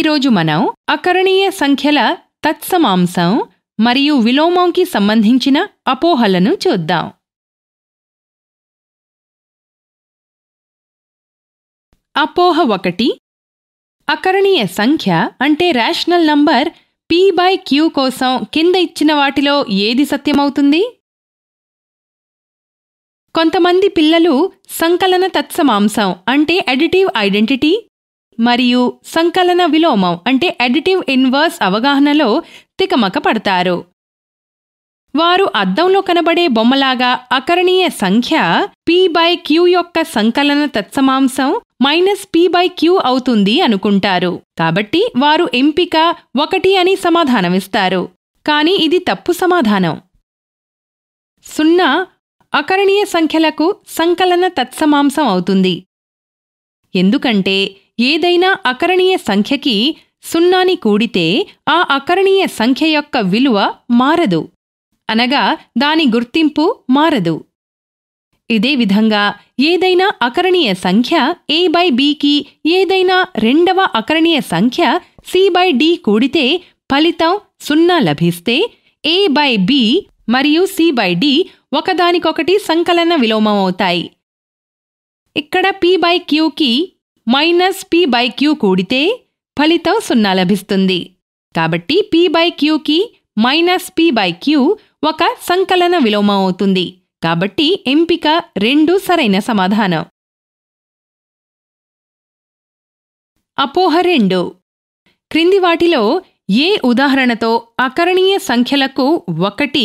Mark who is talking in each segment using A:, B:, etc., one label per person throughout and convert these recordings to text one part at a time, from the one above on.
A: ఈరోజు మనం అకరణీయ సంఖ్యల తత్సమాంసం మరియు విలోమంకి సంబంధించిన అపోహలను చూద్దాం అపోహ ఒకటి అకరణీయ సంఖ్య అంటే rational number P by Q కోసం కింద ఇచ్చిన వాటిలో ఏది సత్యమవుతుంది కొంతమంది పిల్లలు సంకలన తత్సమాంసం అంటే అడిటివ్ ఐడెంటిటీ మరియు సంకలన విలోమం అంటే అడిటివ్ ఇన్వర్స్ అవగాహనలో తికమక పడతారు వారు అద్దంలో కనబడే బొమ్మలాగా అకరణీయ సంఖ్య పీ బై క్యూ యొక్క సంకలన తత్సమాంసం మైనస్ పీ బై క్యూ అవుతుంది అనుకుంటారు కాబట్టి వారు ఎంపిక ఒకటి అని సమాధానమిస్తారు కానీ ఇది తప్పు సమాధానం సున్నా అకరణీయ సంఖ్యలకు సంకలన తత్సమాంసం అవుతుంది ఎందుకంటే ఏదైనా అకరణీయ సంఖ్యకి సున్నాని కూడితే ఆ అకరణీయ సంఖ్య యొక్క విలువ మారదు అనగా దాని గుర్తింపు మారదు ఇదే విధంగా ఏదైనా అకరణీయ సంఖ్య ఏ బై బికి ఏదైనా రెండవ అకరణీయ సంఖ్య సి బై డి కూడితే ఫలితం సున్నా లభిస్తే ఏ బై బి మరియు సి బై డి ఒకదానికొకటి సంకలన విలోమమవుతాయి ఇక్కడ పి బై క్యూకి మైనస్ పి బై క్యూ కూడితే ఫలితం సున్నా లభిస్తుంది కాబట్టి పి బై క్యూకి మైనస్ పి బై క్యూ ఒక సంకలన విలోమం అవుతుంది కాబట్టి ఎంపిక రెండు సరైన సమాధానం అపోహ రెండు క్రింది వాటిలో ఏ ఉదాహరణతో అకరణీయ సంఖ్యలకు ఒకటి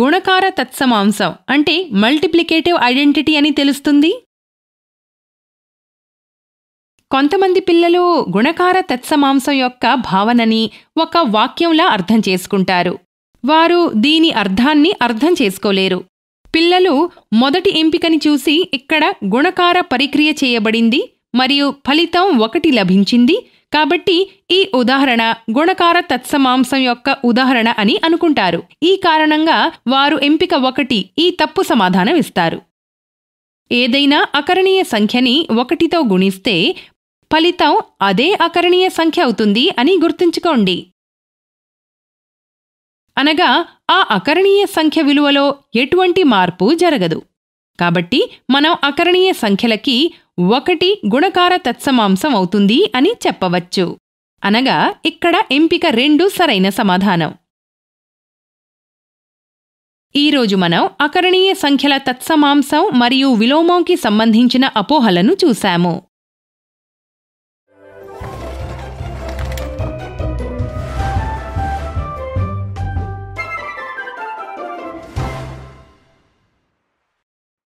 A: గుణకార తత్సమాంశం అంటే మల్టిప్లికేటివ్ ఐడెంటిటీ అని తెలుస్తుంది కొంతమంది పిల్లలు గుణకార తత్సమాంసం యొక్క భావనని ఒక వాక్యంలా అర్థం చేసుకుంటారు వారు దీని అర్థాన్ని అర్థం చేసుకోలేరు పిల్లలు మొదటి ఎంపికని చూసి ఇక్కడ గుణకార పరిక్రియ చేయబడింది మరియు ఫలితం ఒకటి లభించింది కాబట్టి ఈ ఉదాహరణ గుణకార తత్సమాంసం యొక్క ఉదాహరణ అని అనుకుంటారు ఈ కారణంగా వారు ఎంపిక ఒకటి ఈ తప్పు సమాధానం ఇస్తారు ఏదైనా అకరణీయ సంఖ్యని ఒకటితో గుణిస్తే ఫలితం అదే అకరణీయ సంఖ్య అవుతుంది అని గుర్తుంచుకోండి అనగా ఆ అకరణీయ సంఖ్య విలువలో ఎటువంటి మార్పు జరగదు కాబట్టి మనం అకరణీయ సంఖ్యలకి ఒకటి గుణకార తత్సమాంసం అవుతుంది అని చెప్పవచ్చు అనగా ఇక్కడ ఎంపిక రెండు సరైన సమాధానం ఈరోజు మనం అకరణీయ సంఖ్యల తత్సమాంసం మరియు విలోమంకి సంబంధించిన అపోహలను చూశాము